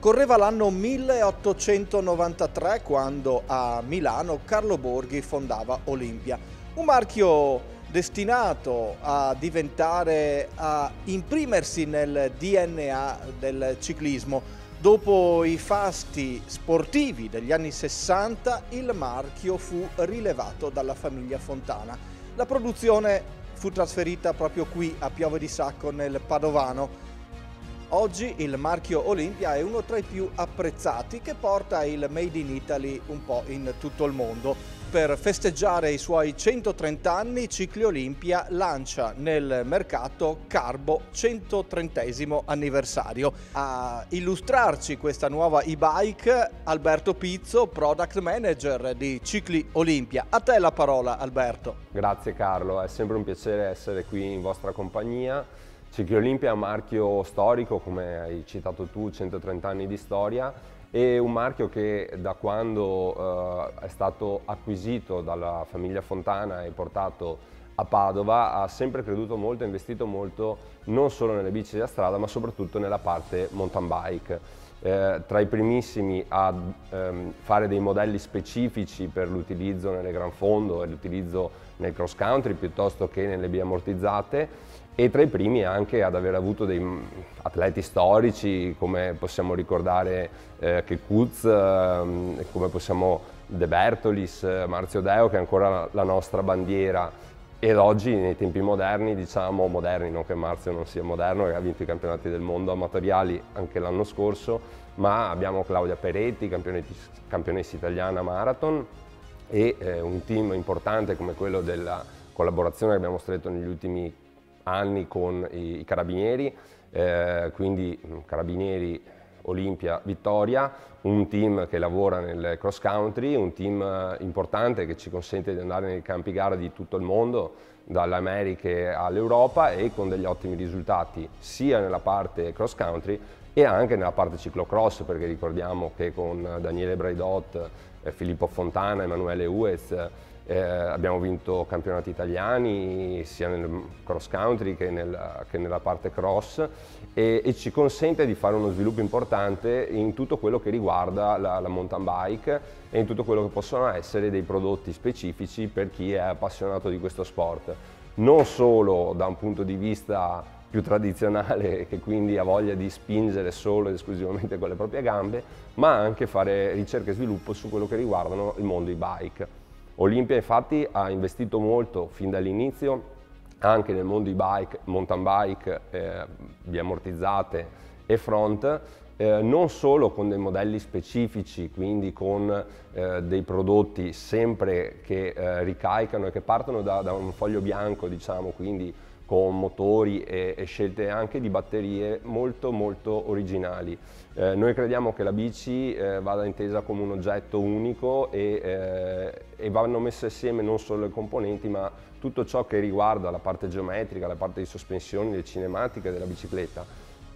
Correva l'anno 1893 quando a Milano Carlo Borghi fondava Olimpia, un marchio destinato a diventare, a imprimersi nel DNA del ciclismo. Dopo i fasti sportivi degli anni 60 il marchio fu rilevato dalla famiglia Fontana. La produzione fu trasferita proprio qui a Piove di Sacco nel Padovano Oggi il marchio Olimpia è uno tra i più apprezzati che porta il Made in Italy un po' in tutto il mondo. Per festeggiare i suoi 130 anni, Cicli Olimpia lancia nel mercato Carbo 130 anniversario. A illustrarci questa nuova e-bike, Alberto Pizzo, Product Manager di Cicli Olimpia. A te la parola, Alberto. Grazie Carlo, è sempre un piacere essere qui in vostra compagnia Cerchio Olimpia è un marchio storico, come hai citato tu, 130 anni di storia, e un marchio che da quando eh, è stato acquisito dalla famiglia Fontana e portato a Padova ha sempre creduto molto, ha investito molto non solo nelle bici da strada ma soprattutto nella parte mountain bike. Eh, tra i primissimi a ehm, fare dei modelli specifici per l'utilizzo nelle gran fondo e l'utilizzo nel cross country piuttosto che nelle vie ammortizzate e tra i primi anche ad aver avuto dei mm, atleti storici come possiamo ricordare eh, Kekuz, ehm, come possiamo De Bertolis, Marzio Deo che è ancora la nostra bandiera ed oggi nei tempi moderni, diciamo moderni, non che Marzio non sia moderno, che ha vinto i campionati del mondo amatoriali anche l'anno scorso, ma abbiamo Claudia Peretti, campionessa italiana marathon e eh, un team importante come quello della collaborazione che abbiamo stretto negli ultimi anni con i, i carabinieri, eh, quindi mm, carabinieri Olimpia Vittoria, un team che lavora nel cross country, un team eh, importante che ci consente di andare nei campi gara di tutto il mondo, dalle Americhe all'Europa e con degli ottimi risultati sia nella parte cross country e anche nella parte ciclocross perché ricordiamo che con Daniele Braidot eh, Filippo Fontana, Emanuele Uez, eh, eh, abbiamo vinto campionati italiani sia nel cross country che, nel, che nella parte cross e, e, ci consente di fare uno sviluppo importante in tutto quello che riguarda la, la, mountain bike e in tutto quello che possono essere dei prodotti specifici per chi è appassionato di questo sport. Non solo da un punto di vista più tradizionale che quindi ha voglia di spingere solo ed esclusivamente con le proprie gambe, ma anche fare ricerca e sviluppo su quello che riguardano il mondo e-bike. Olimpia infatti ha investito molto fin dall'inizio anche nel mondo e-bike, mountain bike, eh, via ammortizzate e front, eh, non solo con dei modelli specifici, quindi con eh, dei prodotti sempre che eh, ricaicano e che partono da, da un foglio bianco, diciamo, quindi con motori e, e scelte anche di batterie molto molto originali. Eh, noi crediamo che la bici eh, vada intesa come un oggetto unico e, eh, e, vanno messe assieme non solo le componenti ma tutto ciò che riguarda la parte geometrica, la parte di sospensioni, le cinematiche della bicicletta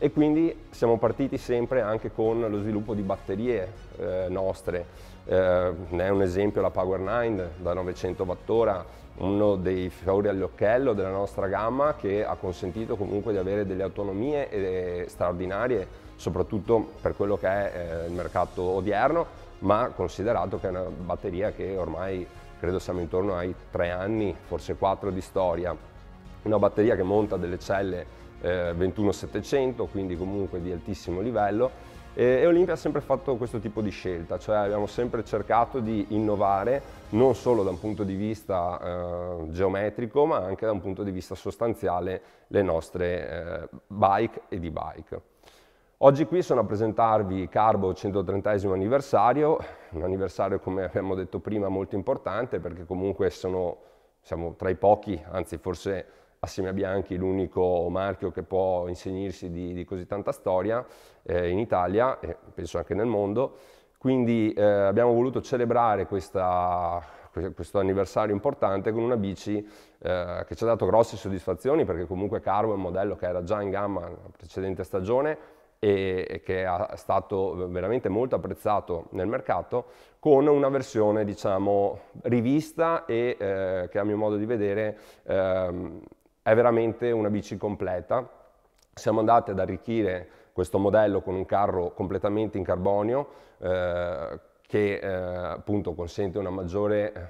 e quindi siamo partiti sempre anche con lo sviluppo di batterie eh, nostre. Eh, ne è un esempio la Power 9 da 900 wattora, uno dei fiori all'occhello della nostra gamma che ha consentito comunque di avere delle autonomie eh, straordinarie, soprattutto per quello che è eh, il mercato odierno, ma considerato che è una batteria che ormai credo siamo intorno ai tre anni, forse quattro di storia, una batteria che monta delle celle eh, 21700, quindi comunque di altissimo livello. E, Olimpia ha sempre fatto questo tipo di scelta, cioè abbiamo sempre cercato di innovare non solo da un punto di vista eh, geometrico ma anche da un punto di vista sostanziale le nostre eh, bike e di bike. Oggi qui sono a presentarvi Carbo 130 anniversario, un anniversario come abbiamo detto prima molto importante perché comunque sono, siamo tra i pochi, anzi forse assieme a Bianchi l'unico marchio che può insegnarsi di, di così tanta storia eh, in Italia e penso anche nel mondo. Quindi eh, abbiamo voluto celebrare questa, questo anniversario importante con una bici eh, che ci ha dato grosse soddisfazioni perché comunque Carbo è un modello che era già in gamma nella precedente stagione e, e che è stato veramente molto apprezzato nel mercato con una versione diciamo rivista e eh, che a mio modo di vedere eh, è veramente una bici completa. Siamo andati ad arricchire questo modello con un carro completamente in carbonio eh, che eh, appunto consente una maggiore eh,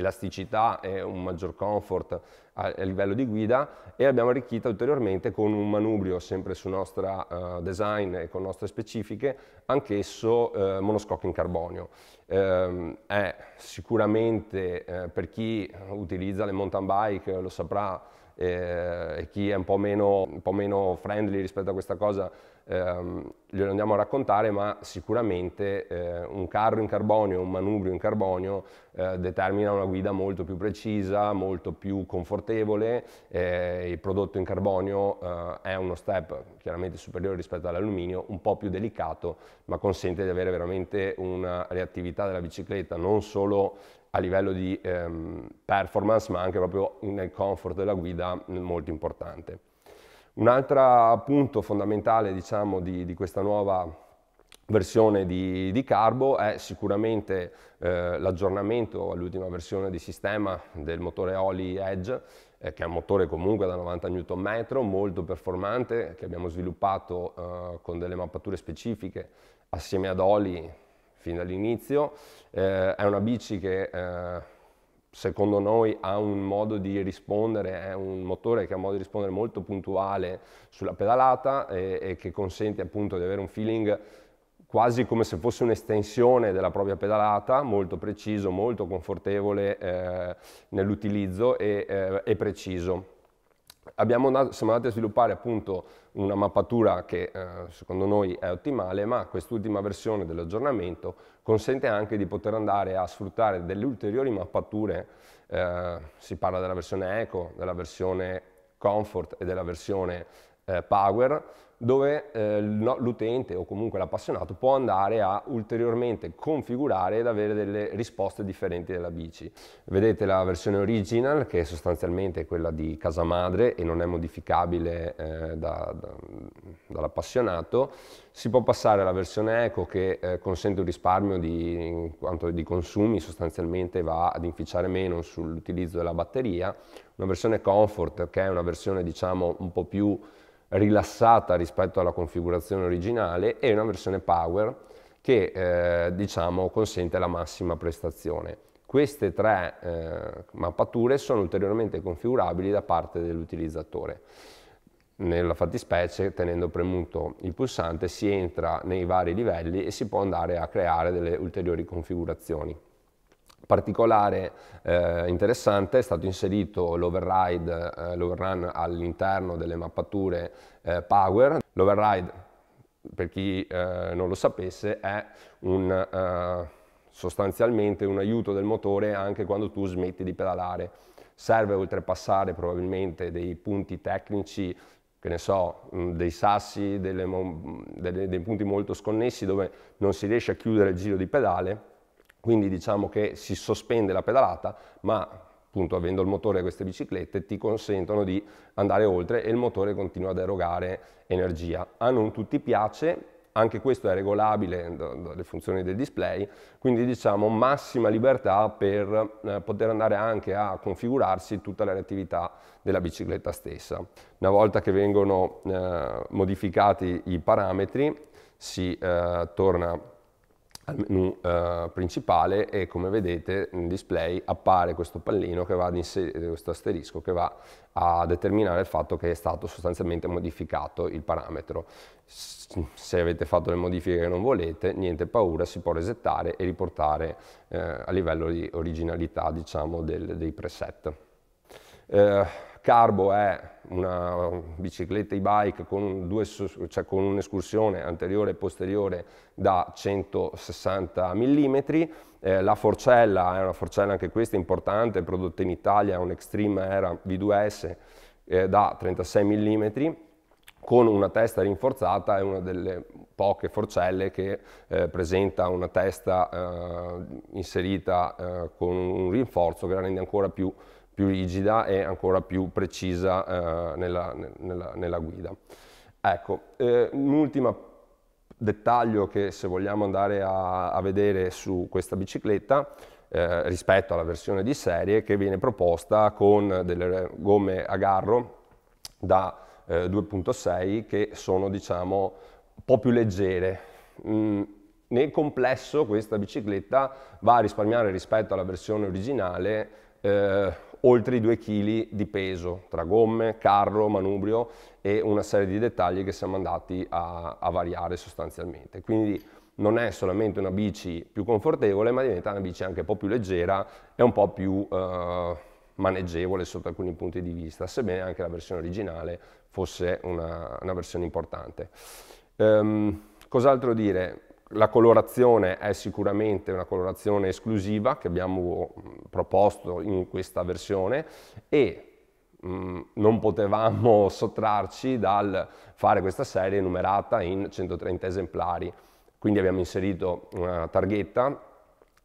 elasticità e un maggior comfort a, a, livello di guida e abbiamo arricchita ulteriormente con un manubrio sempre su nostra uh, design e con nostre specifiche, anch'esso uh, eh, monoscocco in carbonio. Um, è sicuramente uh, per chi utilizza le mountain bike lo saprà eh, e chi è un po, meno, un po' meno friendly rispetto a questa cosa ehm, glielo andiamo a raccontare, ma sicuramente eh, un carro in carbonio, un manubrio in carbonio eh, determina una guida molto più precisa, molto più confortevole, eh, il prodotto in carbonio eh, è uno step chiaramente superiore rispetto all'alluminio, un po' più delicato, ma consente di avere veramente una reattività della bicicletta non solo a livello di ehm, performance ma anche proprio nel comfort della guida molto importante. Un altro punto fondamentale diciamo, di, di questa nuova versione di, di, Carbo è sicuramente eh, l'aggiornamento all'ultima versione di sistema del motore Oli Edge eh, che è un motore comunque da 90 Nm molto performante che abbiamo sviluppato eh, con delle mappature specifiche assieme ad Oli fin dall'inizio. Eh, è una bici che eh, secondo noi ha un modo di rispondere, è un motore che ha un modo di rispondere molto puntuale sulla pedalata e, e che consente appunto di avere un feeling quasi come se fosse un'estensione della propria pedalata, molto preciso, molto confortevole eh, nell'utilizzo e, eh, e preciso. Andato, siamo andati a sviluppare appunto una mappatura che eh, secondo noi è ottimale, ma quest'ultima versione dell'aggiornamento consente anche di poter andare a sfruttare delle ulteriori mappature, eh, si parla della versione Eco, della versione Comfort e della versione eh, Power, dove eh, l'utente o comunque l'appassionato può andare a ulteriormente configurare ed avere delle risposte differenti della bici. Vedete la versione original che è sostanzialmente quella di casa madre e non è modificabile eh, da, da, dall'appassionato, si può passare alla versione eco che eh, consente un risparmio di, quanto di consumi, sostanzialmente va ad inficiare meno sull'utilizzo della batteria, una versione comfort che è una versione diciamo un po' più rilassata rispetto alla configurazione originale e una versione power che eh, diciamo, consente la massima prestazione. Queste tre eh, mappature sono ulteriormente configurabili da parte dell'utilizzatore. Nella fattispecie, tenendo premuto il pulsante, si entra nei vari livelli e si può andare a creare delle ulteriori configurazioni particolare eh, interessante è stato inserito l'override, eh, l'overrun all'interno delle mappature eh, Power. L'override, per chi eh, non lo sapesse, è un, eh, sostanzialmente un aiuto del motore anche quando tu smetti di pedalare. Serve oltrepassare probabilmente dei punti tecnici che ne so, mm, dei sassi, delle, dei punti molto sconnessi dove non si riesce a chiudere il giro di pedale quindi diciamo che si sospende la pedalata, ma appunto avendo il motore queste biciclette ti consentono di andare oltre e il motore continua ad erogare energia. A non tutti piace, anche questo è regolabile dalle funzioni del display, quindi diciamo massima libertà per eh, poter andare anche a configurarsi tutta la reattività della bicicletta stessa. Una volta che vengono eh, modificati i parametri si eh, torna al menu eh, principale e come vedete in display appare questo pallino che va ad inserire questo asterisco che va a determinare il fatto che è stato sostanzialmente modificato il parametro se avete fatto le modifiche che non volete niente paura si può resettare e riportare eh, a livello di originalità diciamo del, dei preset eh, Carbo è una bicicletta e-bike con, cioè con un'escursione anteriore e posteriore da 160 mm, eh, la forcella è eh, una forcella anche questa importante, prodotta in Italia, un Extreme Era V2S eh, da 36 mm, con una testa rinforzata è una delle poche forcelle che eh, presenta una testa eh, inserita eh, con un rinforzo che la rende ancora più più rigida e ancora più precisa eh, nella, nella, nella, guida. Ecco, eh, un ultimo dettaglio che se vogliamo andare a, a vedere su questa bicicletta eh, rispetto alla versione di serie che viene proposta con delle gomme a garro da 2.6 eh, che sono diciamo un po' più leggere. Mm, nel complesso questa bicicletta va a risparmiare rispetto alla versione originale eh, oltre i 2 kg di peso tra gomme, carro, manubrio e una serie di dettagli che siamo andati a, a variare sostanzialmente. Quindi non è solamente una bici più confortevole, ma diventa una bici anche un po' più leggera e un po' più eh, maneggevole sotto alcuni punti di vista, sebbene anche la versione originale fosse una, una versione importante. Um, cos'altro dire? La colorazione è sicuramente una colorazione esclusiva che abbiamo mm, proposto in questa versione e mm, non potevamo sottrarci dal fare questa serie numerata in 130 esemplari. Quindi abbiamo inserito una targhetta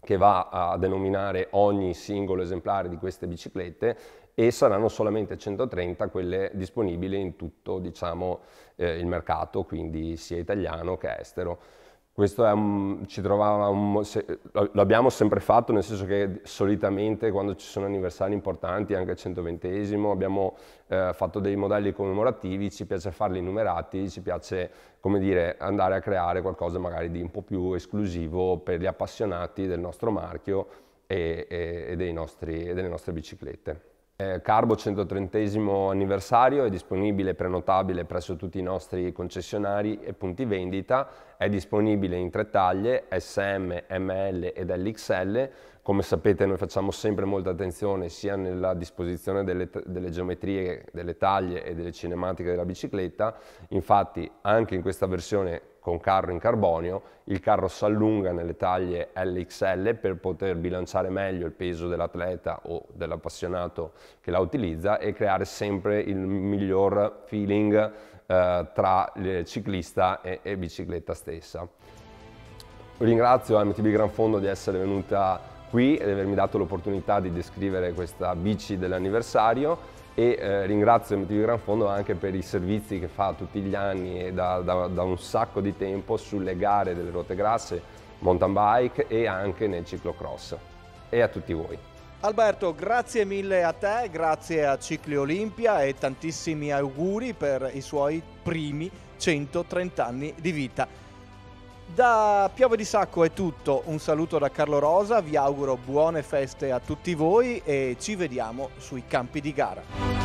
che va a denominare ogni singolo esemplare di queste biciclette e saranno solamente 130 quelle disponibili in tutto diciamo, eh, il mercato, quindi sia italiano che estero. Questo è un, ci trovava un, se, l'abbiamo sempre fatto, nel senso che solitamente quando ci sono anniversari importanti, anche il 120 abbiamo eh, fatto dei modelli commemorativi, ci piace farli numerati, ci piace come dire, andare a creare qualcosa magari di un po' più esclusivo per gli appassionati del nostro marchio e, e, e, nostri, e delle nostre biciclette. Eh, Carbo 130 anniversario è disponibile e prenotabile presso tutti i nostri concessionari e punti vendita, è disponibile in tre taglie SM, ML ed LXL. Come sapete noi facciamo sempre molta attenzione sia nella disposizione delle, delle geometrie, delle taglie e delle cinematiche della bicicletta, infatti anche in questa versione con carro in carbonio, il carro si allunga nelle taglie LXL per poter bilanciare meglio il peso dell'atleta o dell'appassionato che la utilizza e creare sempre il miglior feeling eh, tra ciclista e, e bicicletta stessa. Ringrazio MTB Gran Fondo di essere venuta qui e di avermi dato l'opportunità di descrivere questa bici dell'anniversario e eh, ringrazio il Motivi Gran Fondo anche per i servizi che fa tutti gli anni e da, da, da, un sacco di tempo sulle gare delle ruote grasse, mountain bike e anche nel ciclocross. E a tutti voi. Alberto, grazie mille a te, grazie a Cicli Olimpia e tantissimi auguri per i suoi primi 130 anni di vita. Da Piove di Sacco è tutto, un saluto da Carlo Rosa, vi auguro buone feste a tutti voi e ci vediamo sui campi di gara.